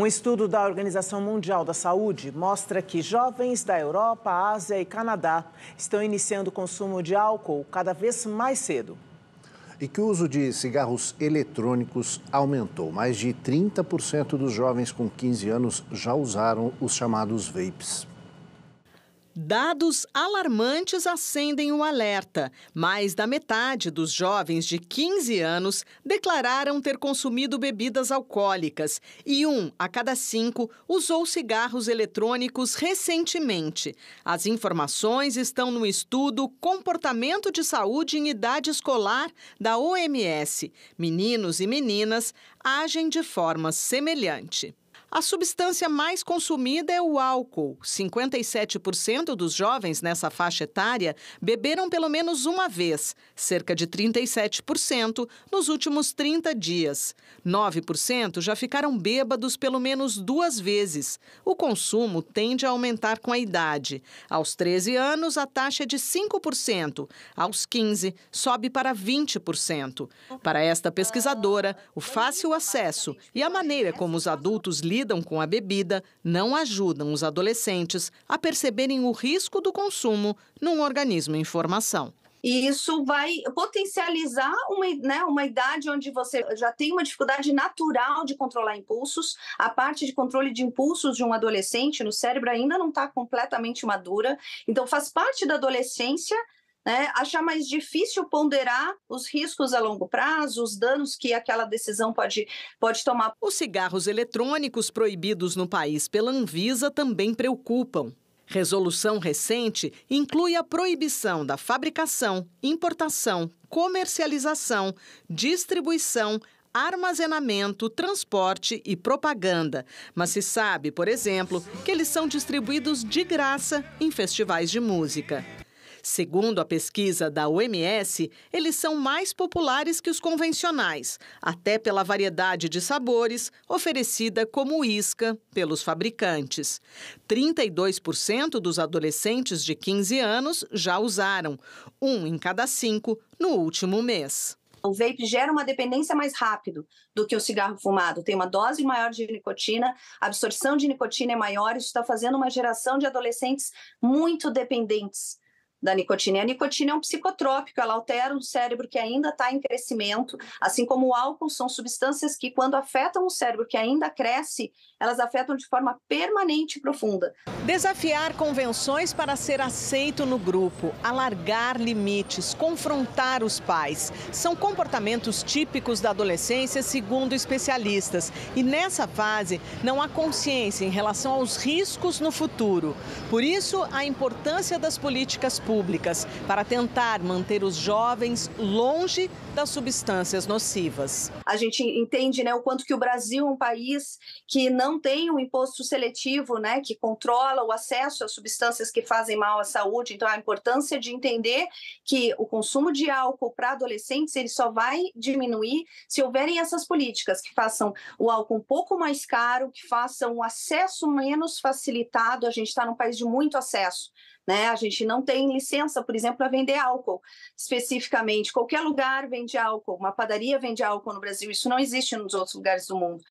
Um estudo da Organização Mundial da Saúde mostra que jovens da Europa, Ásia e Canadá estão iniciando o consumo de álcool cada vez mais cedo. E que o uso de cigarros eletrônicos aumentou. Mais de 30% dos jovens com 15 anos já usaram os chamados vapes. Dados alarmantes acendem o alerta. Mais da metade dos jovens de 15 anos declararam ter consumido bebidas alcoólicas e um a cada cinco usou cigarros eletrônicos recentemente. As informações estão no estudo Comportamento de Saúde em Idade Escolar da OMS. Meninos e meninas agem de forma semelhante. A substância mais consumida é o álcool. 57% dos jovens nessa faixa etária beberam pelo menos uma vez, cerca de 37% nos últimos 30 dias. 9% já ficaram bêbados pelo menos duas vezes. O consumo tende a aumentar com a idade. Aos 13 anos, a taxa é de 5%, aos 15, sobe para 20%. Para esta pesquisadora, o fácil acesso e a maneira como os adultos lidam lidam com a bebida não ajudam os adolescentes a perceberem o risco do consumo num organismo em formação. E isso vai potencializar uma, né, uma idade onde você já tem uma dificuldade natural de controlar impulsos. A parte de controle de impulsos de um adolescente no cérebro ainda não está completamente madura. Então, faz parte da adolescência né? achar mais difícil ponderar os riscos a longo prazo, os danos que aquela decisão pode, pode tomar. Os cigarros eletrônicos proibidos no país pela Anvisa também preocupam. Resolução recente inclui a proibição da fabricação, importação, comercialização, distribuição, armazenamento, transporte e propaganda. Mas se sabe, por exemplo, que eles são distribuídos de graça em festivais de música. Segundo a pesquisa da OMS, eles são mais populares que os convencionais, até pela variedade de sabores oferecida como isca pelos fabricantes. 32% dos adolescentes de 15 anos já usaram, um em cada cinco no último mês. O vape gera uma dependência mais rápido do que o cigarro fumado. Tem uma dose maior de nicotina, a absorção de nicotina é maior, isso está fazendo uma geração de adolescentes muito dependentes da nicotina. E a nicotina é um psicotrópico, ela altera um cérebro que ainda está em crescimento, assim como o álcool são substâncias que, quando afetam o cérebro que ainda cresce, elas afetam de forma permanente e profunda. Desafiar convenções para ser aceito no grupo, alargar limites, confrontar os pais, são comportamentos típicos da adolescência, segundo especialistas. E nessa fase, não há consciência em relação aos riscos no futuro. Por isso, a importância das políticas públicas para tentar manter os jovens longe das substâncias nocivas. A gente entende né, o quanto que o Brasil é um país que não tem um imposto seletivo, né, que controla o acesso às substâncias que fazem mal à saúde. Então, a importância de entender que o consumo de álcool para adolescentes ele só vai diminuir se houverem essas políticas que façam o álcool um pouco mais caro, que façam o acesso menos facilitado. A gente está num país de muito acesso né? A gente não tem licença, por exemplo, para vender álcool especificamente. Qualquer lugar vende álcool, uma padaria vende álcool no Brasil. Isso não existe nos outros lugares do mundo.